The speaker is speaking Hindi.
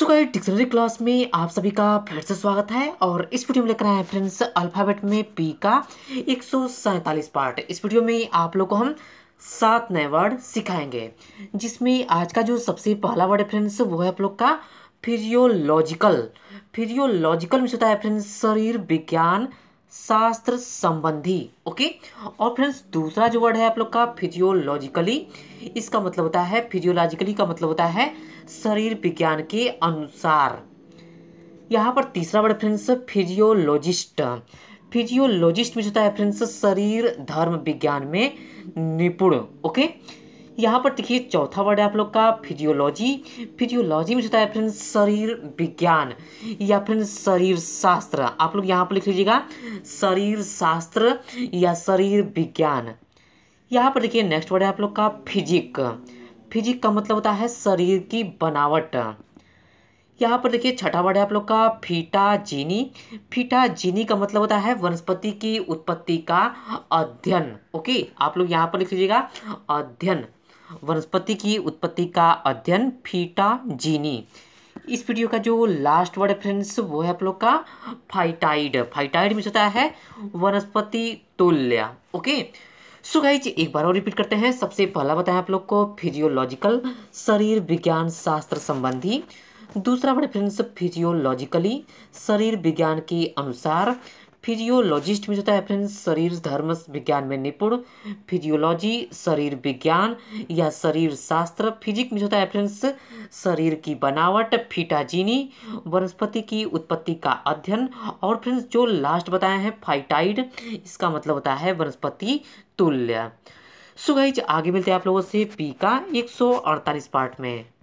सो गाइस डिक्शनरी क्लास में आप सभी का फिर से स्वागत है और इस वीडियो में लेकर आए हैं फ्रेंड्स अल्फ़ाबेट में पी का एक पार्ट इस वीडियो में आप लोगों को हम सात नए वर्ड सिखाएंगे जिसमें आज का जो सबसे पहला वर्ड है फ्रेंड्स वो है आप लोग का फिजियोलॉजिकल फिजियोलॉजिकल में होता है फ्रेंड्स शरीर विज्ञान शास्त्र संबंधी ओके और फ्रेंड्स दूसरा जो वर्ड है आप लोग का फिजियोलॉजिकली इसका मतलब होता है फिजियोलॉजिकली का मतलब होता है शरीर विज्ञान के अनुसार यहाँ पर तीसरा वर्ड फ्रेंड्स फिजियोलॉजिस्ट फिजियोलॉजिस्ट में होता है फ्रेंड्स शरीर धर्म विज्ञान में निपुण ओके यहाँ पर देखिए चौथा वर्ड है आप लोग का फिजियोलॉजी फिजियोलॉजी में होता है फ्रेंड शरीर विज्ञान या फिर शरीर शास्त्र आप लोग यहाँ पर लिख लीजिएगा शरीर शास्त्र या शरीर विज्ञान यहाँ पर देखिए नेक्स्ट वर्ड है आप लोग का फिजिक फिजिक का मतलब होता है शरीर की बनावट यहाँ पर देखिए छठा वर्ड है आप लोग का फीटा जीनी फीटा जीनी का मतलब होता है वनस्पति की उत्पत्ति का अध्ययन ओके आप लोग यहाँ पर लिख लीजिएगा अध्ययन वनस्पति की उत्पत्ति का अध्ययन फीटा जीनी इस वीडियो का जो लास्ट वर्ड है फ्रेंड्स वो है आप लोग का फाइटाइड फाइटाइड में होता है वनस्पति तुल्य ओके सो गाइज एक बार और रिपीट करते हैं सबसे पहला बताया आप लोग को फिजियोलॉजिकल शरीर विज्ञान शास्त्र संबंधी दूसरा बड़े फ्रेंड्स फिजियोलॉजिकली शरीर विज्ञान के अनुसार फिजियोलॉजिस्ट में जो है फ्रेंड्स शरीर धर्म विज्ञान में निपुण फिजियोलॉजी शरीर विज्ञान या शरीर शास्त्र फिजिक में जो है फ्रेंड्स शरीर की बनावट फिटाजीनी वनस्पति की उत्पत्ति का अध्ययन और फ्रेंड्स जो लास्ट बताया है फाइटाइड इसका मतलब होता है वनस्पति तुल्य सुगैज आगे मिलते हैं आप लोगों से पी का एक पार्ट में